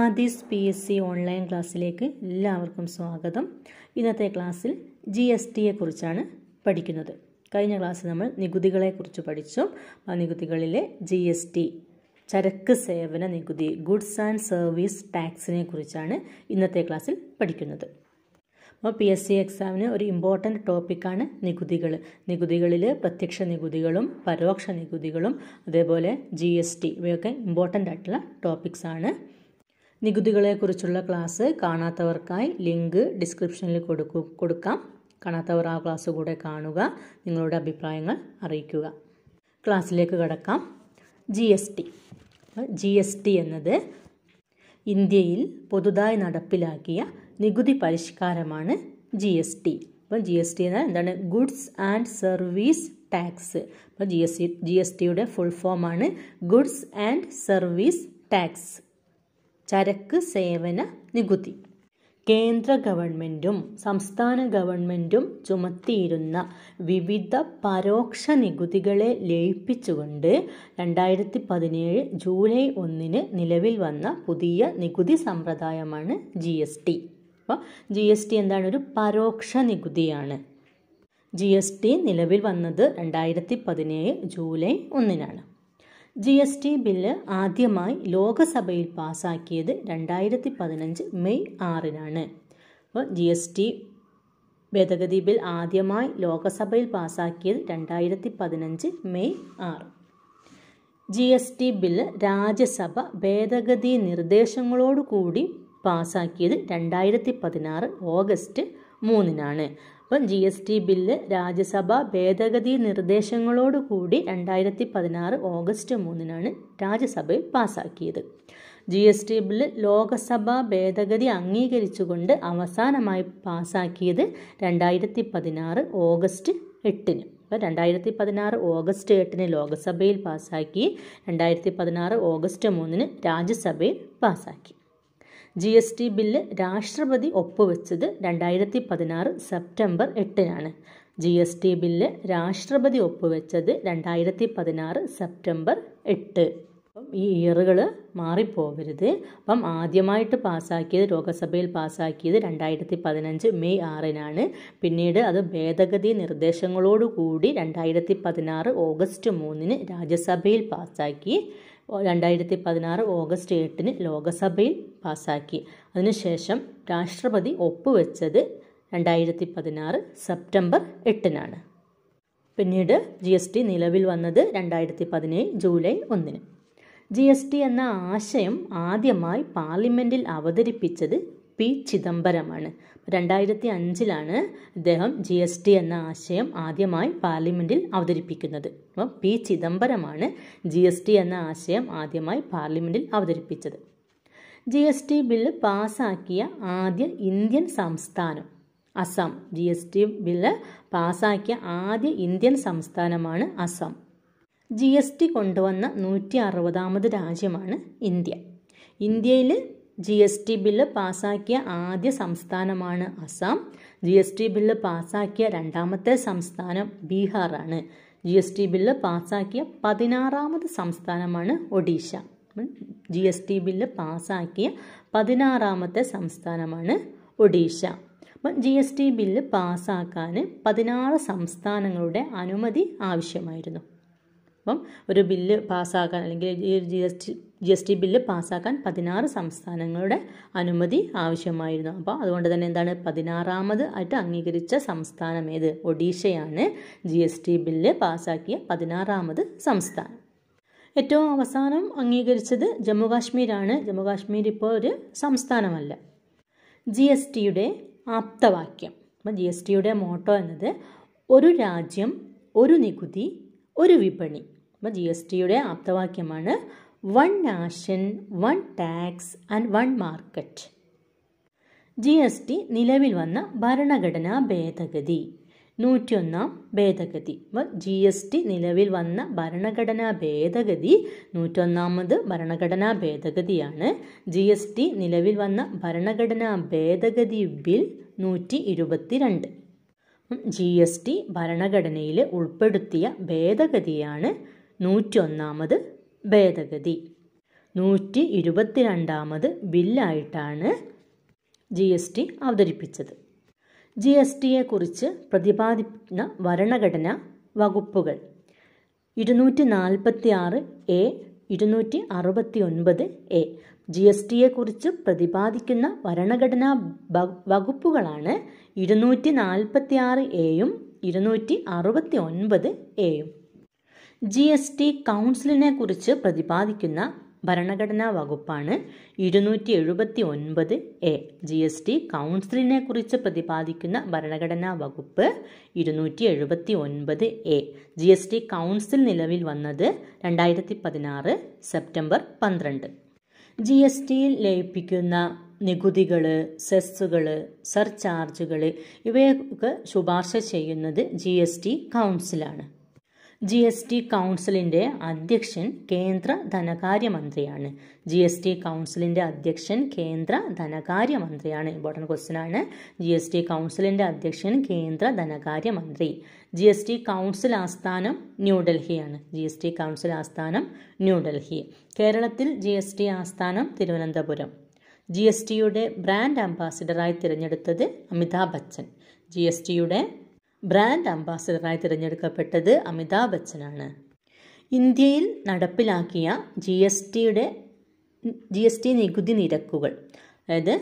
ആദിസ് P S C online ക്ലാസ്സിലേക്ക് എല്ലാവർക്കും സ്വാഗതം ഇന്നത്തെ ക്ലാസ്സിൽ ജി എസ് ടിയെക്കുറിച്ചാണ് പഠിക്കുന്നത് കഴിഞ്ഞ ക്ലാസ്സിൽ നമ്മൾ നികുതികളെക്കുറിച്ച് പഠിച്ചു ആ നികുതികളിലെ ജി എസ് ടി ചരക്ക് സേവന നികുതി ഗുഡ്സ് ആൻഡ് സർവീസ് ടാക്സിനെ കുറിച്ചാണ് ഇന്നത്തെ ക്ലാസ്സിൽ പഠിക്കുന്നത് അപ്പോൾ പി എസ് സി എക്സാമിന് ഒരു ഇമ്പോർട്ടൻ്റ് ടോപ്പിക്കാണ് നികുതികൾ നികുതികളിൽ പ്രത്യക്ഷ നികുതികളും പരോക്ഷ നികുതികളും അതേപോലെ ജി എസ് ടി ഇവയൊക്കെ ഇമ്പോർട്ടൻ്റ് ആയിട്ടുള്ള ടോപ്പിക്സാണ് നികുതികളെക്കുറിച്ചുള്ള ക്ലാസ് കാണാത്തവർക്കായി ലിങ്ക് ഡിസ്ക്രിപ്ഷനിൽ കൊടുക്കു കൊടുക്കാം കാണാത്തവർ ആ ക്ലാസ് കൂടെ കാണുക നിങ്ങളുടെ അഭിപ്രായങ്ങൾ അറിയിക്കുക ക്ലാസ്സിലേക്ക് കടക്കാം G S T G S T എന്നത് ഇന്ത്യയിൽ പുതുതായി നടപ്പിലാക്കിയ നികുതി പരിഷ്കാരമാണ് ജി എസ് ടി അപ്പം ജി എസ് ടി എന്നാൽ എന്താണ് ഗുഡ്സ് ആൻഡ് സർവീസ് ടാക്സ് അപ്പോൾ ജി എസ് ജി എസ് ടിയുടെ ഫുൾ ഫോമാണ് ഗുഡ്സ് ആൻഡ് സർവീസ് ടാക്സ് ചരക്ക് സേവന നികുതി കേന്ദ്ര ഗവൺമെൻറ്റും സംസ്ഥാന ഗവൺമെൻറ്റും ചുമത്തിയിരുന്ന വിവിധ പരോക്ഷ നികുതികളെ ലയിപ്പിച്ചുകൊണ്ട് രണ്ടായിരത്തി പതിനേഴ് ജൂലൈ ഒന്നിന് നിലവിൽ വന്ന പുതിയ നികുതി സമ്പ്രദായമാണ് ജി എസ് ടി അപ്പോൾ ജി എസ് ടി എന്താണ് ഒരു പരോക്ഷ നികുതിയാണ് ജി എസ് ടി നിലവിൽ വന്നത് രണ്ടായിരത്തി പതിനേഴ് ജൂലൈ ഒന്നിനാണ് ജി എസ് ടി ബില്ല് ആദ്യമായി ലോകസഭയിൽ പാസാക്കിയത് രണ്ടായിരത്തി പതിനഞ്ച് മെയ് ആറിനാണ് അപ്പോൾ ജി എസ് ടി ഭേദഗതി ബിൽ ആദ്യമായി ലോകസഭയിൽ പാസാക്കിയത് രണ്ടായിരത്തി പതിനഞ്ച് മെയ് ആറ് G S T bill Rajya Sabha ഭേദഗതി നിർദ്ദേശങ്ങളോടുകൂടി പാസാക്കിയത് രണ്ടായിരത്തി പതിനാറ് ഓഗസ്റ്റ് മൂന്നിനാണ് ഒപ്പം G S T bill Rajya Sabha ഭേദഗതി നിർദ്ദേശങ്ങളോടുകൂടി രണ്ടായിരത്തി പതിനാറ് ഓഗസ്റ്റ് മൂന്നിനാണ് രാജ്യസഭയിൽ പാസാക്കിയത് G S T bill Lok Sabha ഭേദഗതി അംഗീകരിച്ചുകൊണ്ട് അവസാനമായി പാസാക്കിയത് രണ്ടായിരത്തി പതിനാറ് ഓഗസ്റ്റ് എട്ടിന് അപ്പോൾ രണ്ടായിരത്തി പതിനാറ് ഓഗസ്റ്റ് എട്ടിന് ലോകസഭയിൽ പാസാക്കി രണ്ടായിരത്തി പതിനാറ് ഓഗസ്റ്റ് മൂന്നിന് രാജ്യസഭയിൽ പാസാക്കി ജി എസ് ടി ബില്ല് രാഷ്ട്രപതി ഒപ്പുവെച്ചത് രണ്ടായിരത്തി പതിനാറ് സെപ്റ്റംബർ എട്ടിനാണ് ജി എസ് ടി ബില്ല് രാഷ്ട്രപതി ഒപ്പുവെച്ചത് രണ്ടായിരത്തി പതിനാറ് സെപ്റ്റംബർ എട്ട് അപ്പം ഈ ഇയറുകൾ മാറിപ്പോകരുത് അപ്പം ആദ്യമായിട്ട് പാസ്സാക്കിയത് ലോകസഭയിൽ പാസ്സാക്കിയത് രണ്ടായിരത്തി പതിനഞ്ച് മെയ് ആറിനാണ് പിന്നീട് അത് ഭേദഗതി നിർദ്ദേശങ്ങളോടുകൂടി രണ്ടായിരത്തി പതിനാറ് ഓഗസ്റ്റ് മൂന്നിന് രാജ്യസഭയിൽ പാസ്സാക്കി രണ്ടായിരത്തി പതിനാറ് ഓഗസ്റ്റ് എട്ടിന് ലോകസഭയിൽ പാസാക്കി അതിനുശേഷം രാഷ്ട്രപതി ഒപ്പുവെച്ചത് രണ്ടായിരത്തി പതിനാറ് സെപ്റ്റംബർ എട്ടിനാണ് പിന്നീട് ജി എസ് ടി നിലവിൽ വന്നത് രണ്ടായിരത്തി പതിനേഴ് ജൂലൈ ഒന്നിന് ജി എസ് ടി എന്ന ആശയം ആദ്യമായി പാർലമെൻറ്റിൽ അവതരിപ്പിച്ചത് പി ചിദംബരമാണ് രണ്ടായിരത്തി അഞ്ചിലാണ് അദ്ദേഹം ജി എസ് ടി എന്ന ആശയം ആദ്യമായി പാർലമെൻറ്റിൽ അവതരിപ്പിക്കുന്നത് അപ്പം പി ചിദംബരമാണ് ജി എസ് ടി എന്ന ആശയം ആദ്യമായി പാർലമെൻറ്റിൽ അവതരിപ്പിച്ചത് ജി എസ് ടി ബില്ല് പാസ്സാക്കിയ ആദ്യ ഇന്ത്യൻ സംസ്ഥാനം Assam G S T bill പാസ്സാക്കിയ ആദ്യ ഇന്ത്യൻ സംസ്ഥാനമാണ് അസം ജി എസ് ടി കൊണ്ടുവന്ന നൂറ്റി അറുപതാമത് രാജ്യമാണ് ഇന്ത്യ ഇന്ത്യയിൽ ജി എസ് ടി ബില്ല് പാസാക്കിയ ആദ്യ സംസ്ഥാനമാണ് Assam G S T bill പാസാക്കിയ രണ്ടാമത്തെ സംസ്ഥാനം ബീഹാറാണ് ജി എസ് ടി ബില്ല് പാസാക്കിയ പതിനാറാമത് സംസ്ഥാനമാണ് Odisha G S T bill പാസാക്കിയ പതിനാറാമത്തെ സംസ്ഥാനമാണ് ഒഡീഷ അപ്പം ജി എസ് ടി ബില്ല് പാസ്സാക്കാൻ പതിനാറ് സംസ്ഥാനങ്ങളുടെ അനുമതി ആവശ്യമായിരുന്നു അപ്പം ഒരു ബില്ല് പാസ്സാക്കാൻ അല്ലെങ്കിൽ ഈ G S T G S T bill പാസ്സാക്കാൻ പതിനാറ് സംസ്ഥാനങ്ങളുടെ അനുമതി ആവശ്യമായിരുന്നു അപ്പോൾ അതുകൊണ്ട് തന്നെ എന്താണ് പതിനാറാമത് ആയിട്ട് അംഗീകരിച്ച സംസ്ഥാനം ഏത് ഒഡീഷയാണ് ജി എസ് ടി ബില്ല് പാസ്സാക്കിയ പതിനാറാമത് സംസ്ഥാനം ഏറ്റവും അവസാനം അംഗീകരിച്ചത് ജമ്മുകാശ്മീരാണ് ജമ്മുകാശ്മീർ ഇപ്പോൾ ഒരു സംസ്ഥാനമല്ല ജി എസ് ടിയുടെ ആപ്തവാക്യം അപ്പം ജി എസ് ടിയുടെ മോട്ടോ എന്നത് ഒരു രാജ്യം ഒരു നികുതി ഒരു വിപണി അപ്പോൾ ജി എസ് ടിയുടെ ആപ്തവാക്യമാണ് one nation one tax and one market G S T നിലവിൽ വന്ന ഭരണഘടനാ ഭേദഗതി നൂറ്റിയൊന്നാം ഭേദഗതി അപ്പോൾ ജി എസ് ടി നിലവിൽ വന്ന ഭരണഘടനാ ഭേദഗതി നൂറ്റൊന്നാമത് ഭരണഘടനാ ഭേദഗതിയാണ് ജി എസ് ടി നിലവിൽ വന്ന ഭരണഘടനാ ഭേദഗതി ബിൽ നൂറ്റി ഇരുപത്തി രണ്ട് ജി എസ് ടി ഭരണഘടനയിൽ ഉൾപ്പെടുത്തിയ ഭേദഗതിയാണ് നൂറ്റിയൊന്നാമത് ഭേദഗതി നൂറ്റി ഇരുപത്തിരണ്ടാമത് ബില്ലായിട്ടാണ് ജി എസ് ടി അവതരിപ്പിച്ചത് ജി എസ് ടിയെക്കുറിച്ച് പ്രതിപാദിക്കുന്ന ഭരണഘടന വകുപ്പുകൾ ഇരുന്നൂറ്റി നാൽപ്പത്തി ആറ് എ ഇരുന്നൂറ്റി അറുപത്തി ഒൻപത് എ ജി എസ് ടിയെക്കുറിച്ച് പ്രതിപാദിക്കുന്ന ഭരണഘടനാ വകുപ്പുകളാണ് ഇരുന്നൂറ്റി നാൽപ്പത്തി ആറ് എയും ഇരുന്നൂറ്റി അറുപത്തി ഒൻപത് എയും ജി എസ് ടി കൗൺസിലിനെ കുറിച്ച് പ്രതിപാദിക്കുന്ന ഭരണഘടനാ വകുപ്പാണ് ഇരുന്നൂറ്റി എഴുപത്തി ഒൻപത് എ ജി എസ് ടി കൗൺസിലിനെ കുറിച്ച് പ്രതിപാദിക്കുന്ന ഭരണഘടനാ വകുപ്പ് ഇരുന്നൂറ്റി എഴുപത്തി ഒൻപത് A G S T council നിലവിൽ വന്നത് രണ്ടായിരത്തി പതിനാറ് സെപ്റ്റംബർ പന്ത്രണ്ട് ജി എസ് ടിയിൽ ലയിപ്പിക്കുന്ന നികുതികൾ സെസ്സുകൾ സർചാർജുകൾ ഇവയൊക്കെ ശുപാർശ ചെയ്യുന്നത് ജി എസ് ടി കൗൺസിലാണ് ജി എസ് ടി കൗൺസിലിൻ്റെ അധ്യക്ഷൻ കേന്ദ്ര ധനകാര്യമന്ത്രിയാണ് ജി എസ് ടി കൗൺസിലിൻ്റെ അധ്യക്ഷൻ കേന്ദ്ര ധനകാര്യമന്ത്രിയാണ് ഇമ്പോർട്ടൻ്റ് ക്വസ്റ്റ്യൻ ആണ് ജി എസ് ടി കൗൺസിലിൻ്റെ അധ്യക്ഷൻ കേന്ദ്ര ധനകാര്യമന്ത്രി ജി എസ് ടി കൗൺസിൽ ആസ്ഥാനം ന്യൂഡൽഹിയാണ് ജി എസ് ടി കൗൺസിൽ ആസ്ഥാനം ന്യൂഡൽഹി കേരളത്തിൽ ജി എസ് ടി ആസ്ഥാനം തിരുവനന്തപുരം ജി എസ് ടിയുടെ ബ്രാൻഡ് അംബാസിഡറായി തിരഞ്ഞെടുത്തത് അമിതാഭ് ബച്ചൻ ജി എസ് ടിയുടെ ബ്രാൻഡ് അംബാസിഡറായി തിരഞ്ഞെടുക്കപ്പെട്ടത് അമിതാഭ് ബച്ചനാണ് ഇന്ത്യയിൽ നടപ്പിലാക്കിയ ജി എസ് ടിയുടെ ജി എസ് ടി നികുതി നിരക്കുകൾ അതായത്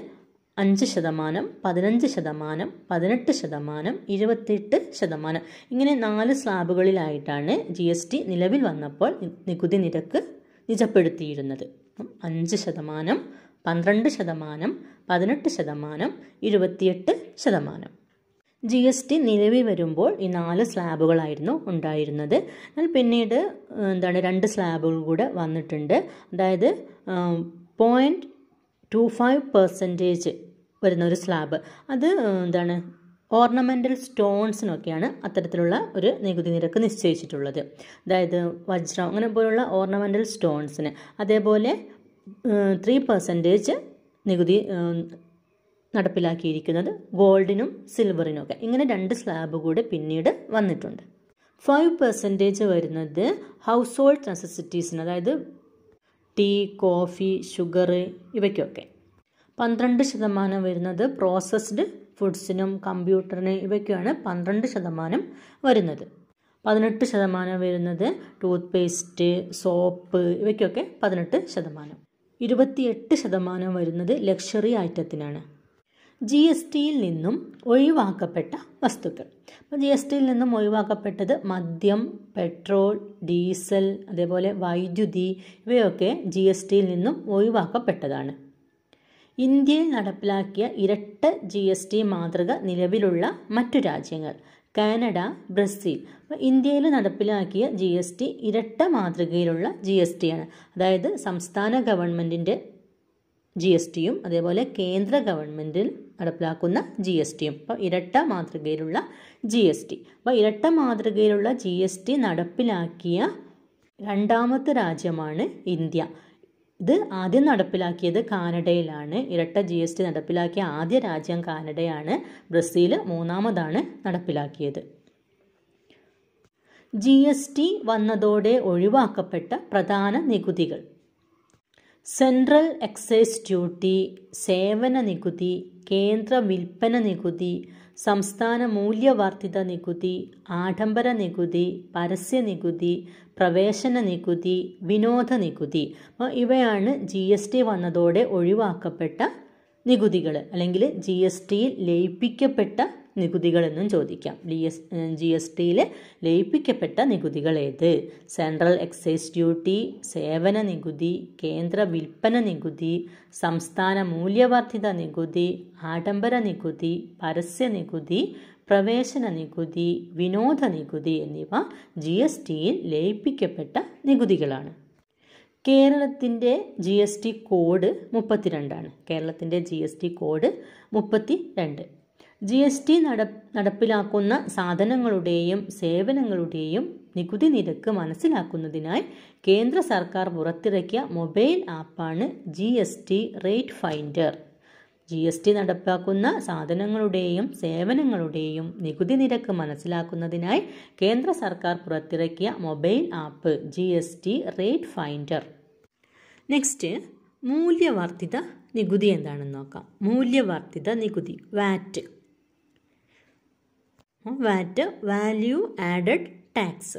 അഞ്ച് ശതമാനം പതിനഞ്ച് ശതമാനം പതിനെട്ട് ശതമാനം ഇരുപത്തെട്ട് ശതമാനം ഇങ്ങനെ നാല് സ്ലാബുകളിലായിട്ടാണ് ജി എസ് ടി നിലവിൽ വന്നപ്പോൾ നികുതി നിരക്ക് നിജപ്പെടുത്തിയിരുന്നത് അഞ്ച് ശതമാനം പന്ത്രണ്ട് ശതമാനം പതിനെട്ട് ശതമാനം ഇരുപത്തിയെട്ട് ശതമാനം ജി എസ് ടി നിലവിൽ വരുമ്പോൾ ഈ നാല് സ്ലാബുകളായിരുന്നു ഉണ്ടായിരുന്നത് എന്നാൽ പിന്നീട് എന്താണ് രണ്ട് സ്ലാബുകൾ കൂടെ വന്നിട്ടുണ്ട് അതായത് പോയിൻറ്റ് ടു ഫൈവ് പെർസെൻറ്റേജ് വരുന്ന ഒരു സ്ലാബ് അത് എന്താണ് ഓർണമെൻ്റൽ സ്റ്റോൺസിനൊക്കെയാണ് അത്തരത്തിലുള്ള ഒരു നികുതി നിരക്ക് നിശ്ചയിച്ചിട്ടുള്ളത് അതായത് വജ്രം അങ്ങനെ പോലുള്ള ഓർണമെൻ്റൽ സ്റ്റോൺസിന് അതേപോലെ ത്രീ പെർസെൻറ്റേജ് നികുതി നടപ്പിലാക്കിയിരിക്കുന്നത് ഗോൾഡിനും സിൽവറിനുമൊക്കെ ഇങ്ങനെ രണ്ട് സ്ലാബ് കൂടെ പിന്നീട് വന്നിട്ടുണ്ട് ഫൈവ് പെർസെൻറ്റേജ് വരുന്നത് ഹൗസ് ഹോൾഡ് നെസസിറ്റീസിന് അതായത് ടീ കോഫി ഷുഗർ ഇവയ്ക്കൊക്കെ പന്ത്രണ്ട് ശതമാനം വരുന്നത് പ്രോസസ്ഡ് ഫുഡ്സിനും കമ്പ്യൂട്ടറിനും ഇവയ്ക്കാണ് പന്ത്രണ്ട് ശതമാനം വരുന്നത് പതിനെട്ട് ശതമാനം വരുന്നത് ടൂത്ത് പേസ്റ്റ് സോപ്പ് ഇവയ്ക്കൊക്കെ പതിനെട്ട് ശതമാനം ഇരുപത്തിയെട്ട് ശതമാനം വരുന്നത് ലക്ഷറി ഐറ്റത്തിനാണ് ജി എസ് ടിയിൽ നിന്നും ഒഴിവാക്കപ്പെട്ട വസ്തുക്കൾ അപ്പോൾ ജി എസ് ടിയിൽ നിന്നും ഒഴിവാക്കപ്പെട്ടത് മദ്യം പെട്രോൾ ഡീസൽ അതേപോലെ വൈദ്യുതി ഇവയൊക്കെ ജി എസ് ടിയിൽ നിന്നും ഒഴിവാക്കപ്പെട്ടതാണ് ഇന്ത്യയിൽ നടപ്പിലാക്കിയ ഇരട്ട ജി എസ് ടി മാതൃക നിലവിലുള്ള മറ്റു രാജ്യങ്ങൾ കാനഡ ബ്രസീൽ ഇന്ത്യയിൽ നടപ്പിലാക്കിയ ജി എസ് ടി ഇരട്ട മാതൃകയിലുള്ള ജി എസ് ടിയാണ് അതായത് സംസ്ഥാന ഗവൺമെൻറ്റിൻ്റെ ജി എസ് ടിയും അതേപോലെ കേന്ദ്ര ഗവൺമെൻറ്റിൽ നടപ്പിലാക്കുന്ന ജി എസ് ടിയും അപ്പോൾ ഇരട്ട മാതൃകയിലുള്ള ജി എസ് ടി അപ്പോൾ ഇരട്ട മാതൃകയിലുള്ള ജി എസ് ടി നടപ്പിലാക്കിയ രണ്ടാമത്തെ രാജ്യമാണ് ഇന്ത്യ ഇത് ആദ്യം നടപ്പിലാക്കിയത് കാനഡയിലാണ് ഇരട്ട ജി എസ് ടി നടപ്പിലാക്കിയ ആദ്യ രാജ്യം കാനഡയാണ് ബ്രസീൽ മൂന്നാമതാണ് നടപ്പിലാക്കിയത് ജി എസ് ടി വന്നതോടെ ഒഴിവാക്കപ്പെട്ട പ്രധാന നികുതികൾ സെൻട്രൽ എക്സൈസ് ഡ്യൂട്ടി സേവന നികുതി കേന്ദ്ര വിൽപ്പന നികുതി സംസ്ഥാന മൂല്യവർദ്ധിത നികുതി ആഡംബര നികുതി പരസ്യ നികുതി പ്രവേശന നികുതി വിനോദ നികുതി ഇവയാണ് ജി എസ് ടി വന്നതോടെ ഒഴിവാക്കപ്പെട്ട നികുതികൾ അല്ലെങ്കിൽ ജി എസ് ടിയിൽ ലയിപ്പിക്കപ്പെട്ട നികുതികളെന്നും ചോദിക്കാം ഡി എസ് ജി എസ് ടിയിൽ ലയിപ്പിക്കപ്പെട്ട നികുതികൾ ഏത് സെൻട്രൽ എക്സൈസ് ഡ്യൂട്ടി സേവന നികുതി കേന്ദ്ര വിൽപ്പന നികുതി സംസ്ഥാന മൂല്യവർദ്ധിത നികുതി ആഡംബര നികുതി പരസ്യ നികുതി പ്രവേശന നികുതി വിനോദ നികുതി എന്നിവ ജി എസ് ടിയിൽ ലയിപ്പിക്കപ്പെട്ട നികുതികളാണ് കേരളത്തിൻ്റെ ജി എസ് ടി കോഡ് മുപ്പത്തിരണ്ടാണ് കേരളത്തിൻ്റെ ജി എസ് ടി കോഡ് മുപ്പത്തി രണ്ട് ജി എസ് ടി നട നടപ്പിലാക്കുന്ന സാധനങ്ങളുടെയും സേവനങ്ങളുടെയും നികുതി നിരക്ക് മനസ്സിലാക്കുന്നതിനായി കേന്ദ്ര സർക്കാർ പുറത്തിറക്കിയ മൊബൈൽ ആപ്പാണ് G S T rate finder G S T നടപ്പാക്കുന്ന സാധനങ്ങളുടെയും സേവനങ്ങളുടെയും നികുതി നിരക്ക് മനസ്സിലാക്കുന്നതിനായി കേന്ദ്ര സർക്കാർ പുറത്തിറക്കിയ mobile app G S T rate finder next മൂല്യവർദ്ധിത നികുതി എന്താണെന്ന് നോക്കാം മൂല്യവർദ്ധിത നികുതി VAT VAT value added tax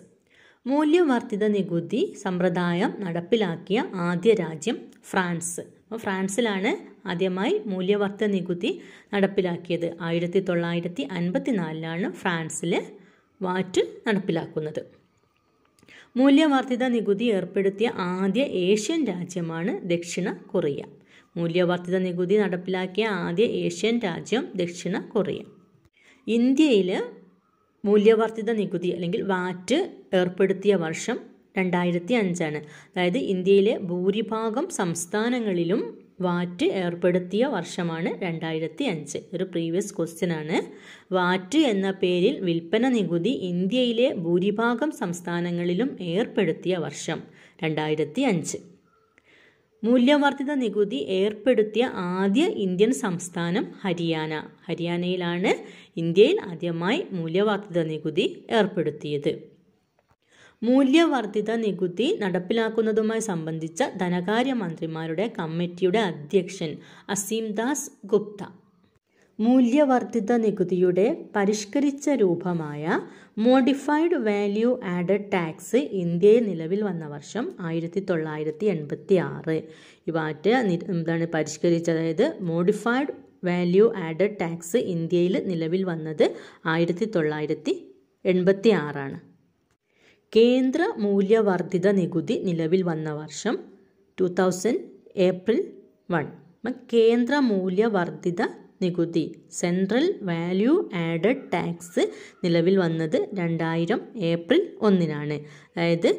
മൂല്യവർദ്ധിത നികുതി സമ്പ്രദായം നടപ്പിലാക്കിയ ആദ്യ രാജ്യം ഫ്രാൻസ് ഫ്രാൻസിലാണ് ആദ്യമായി മൂല്യവർദ്ധിത നികുതി നടപ്പിലാക്കിയത് ആയിരത്തി തൊള്ളായിരത്തി അൻപത്തി നാലിലാണ് ഫ്രാൻസിൽ വാറ്റ് നടപ്പിലാക്കുന്നത് മൂല്യവർദ്ധിത നികുതി ഏർപ്പെടുത്തിയ ആദ്യ ഏഷ്യൻ രാജ്യമാണ് ദക്ഷിണ കൊറിയ മൂല്യവർദ്ധിത നികുതി നടപ്പിലാക്കിയ ആദ്യ ഏഷ്യൻ രാജ്യം ദക്ഷിണ കൊറിയ ഇന്ത്യയിൽ മൂല്യവർദ്ധിത നികുതി അല്ലെങ്കിൽ വാറ്റ് ഏർപ്പെടുത്തിയ വർഷം രണ്ടായിരത്തി അഞ്ചാണ് അതായത് ഇന്ത്യയിലെ ഭൂരിഭാഗം സംസ്ഥാനങ്ങളിലും വാറ്റ് ഏർപ്പെടുത്തിയ വർഷമാണ് രണ്ടായിരത്തി അഞ്ച് ഒരു പ്രീവിയസ് ക്വസ്റ്റ്യൻ ആണ് വാറ്റ് എന്ന പേരിൽ വിൽപ്പന നികുതി ഇന്ത്യയിലെ ഭൂരിഭാഗം സംസ്ഥാനങ്ങളിലും ഏർപ്പെടുത്തിയ വർഷം രണ്ടായിരത്തി അഞ്ച് മൂല്യവർദ്ധിത നികുതി ഏർപ്പെടുത്തിയ ആദ്യ ഇന്ത്യൻ സംസ്ഥാനം ഹരിയാന ഹരിയാനയിലാണ് ഇന്ത്യയിൽ ആദ്യമായി മൂല്യവർദ്ധിത നികുതി ഏർപ്പെടുത്തിയത് മൂല്യവർദ്ധിത നികുതി നടപ്പിലാക്കുന്നതുമായി സംബന്ധിച്ച ധനകാര്യ മന്ത്രിമാരുടെ കമ്മിറ്റിയുടെ അധ്യക്ഷൻ അസീം ദാസ് ഗുപ്ത മൂല്യവർദ്ധിത നികുതിയുടെ പരിഷ്കരിച്ച രൂപമായ മോഡിഫൈഡ് വാല്യൂ ആഡഡ് ടാക്സ് ഇന്ത്യയിൽ നിലവിൽ വന്ന വർഷം ആയിരത്തി തൊള്ളായിരത്തി എൺപത്തി ആറ് ഇവാറ്റ് എന്താണ് പരിഷ്കരിച്ച അതായത് മോഡിഫൈഡ് വാല്യൂ ആഡഡ് ടാക്സ് ഇന്ത്യയിൽ നിലവിൽ വന്നത് ആയിരത്തി തൊള്ളായിരത്തി എൺപത്തി ആറാണ് കേന്ദ്ര മൂല്യവർദ്ധിത നികുതി നിലവിൽ വന്ന വർഷം ടു തൗസൻഡ് ഏപ്രിൽ വൺ കേന്ദ്ര മൂല്യവർദ്ധിത നികുതി സെൻട്രൽ വാല്യൂ ആഡഡ് ടാക്സ് നിലവിൽ വന്നത് രണ്ടായിരം ഏപ്രിൽ ഒന്നിനാണ് അതായത്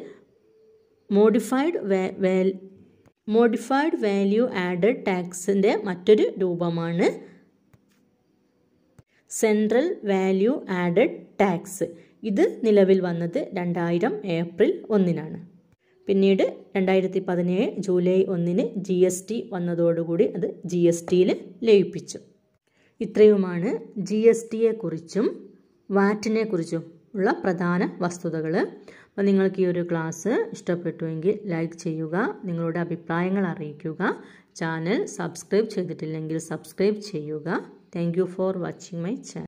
മോഡിഫൈഡ് മോഡിഫൈഡ് വാല്യൂ ആഡഡ് ടാക്സിൻ്റെ മറ്റൊരു രൂപമാണ് സെൻട്രൽ വാല്യൂ ആഡഡ് ടാക്സ് ഇത് നിലവിൽ വന്നത് രണ്ടായിരം ഏപ്രിൽ ഒന്നിനാണ് പിന്നീട് രണ്ടായിരത്തി പതിനേഴ് ജൂലൈ ഒന്നിന് ജി എസ് ടി വന്നതോടുകൂടി അത് ജി എസ് ടിയിൽ ലയിപ്പിച്ചു ഇത്രയുമാണ് ജി എസ് ടിയെക്കുറിച്ചും വാറ്റിനെക്കുറിച്ചും ഉള്ള പ്രധാന വസ്തുതകൾ അപ്പോൾ നിങ്ങൾക്ക് ഈ ഒരു ക്ലാസ് ഇഷ്ടപ്പെട്ടുവെങ്കിൽ ലൈക്ക് ചെയ്യുക നിങ്ങളുടെ അഭിപ്രായങ്ങൾ അറിയിക്കുക ചാനൽ സബ്സ്ക്രൈബ് ചെയ്തിട്ടില്ലെങ്കിൽ സബ്സ്ക്രൈബ് ചെയ്യുക thank for watching my channel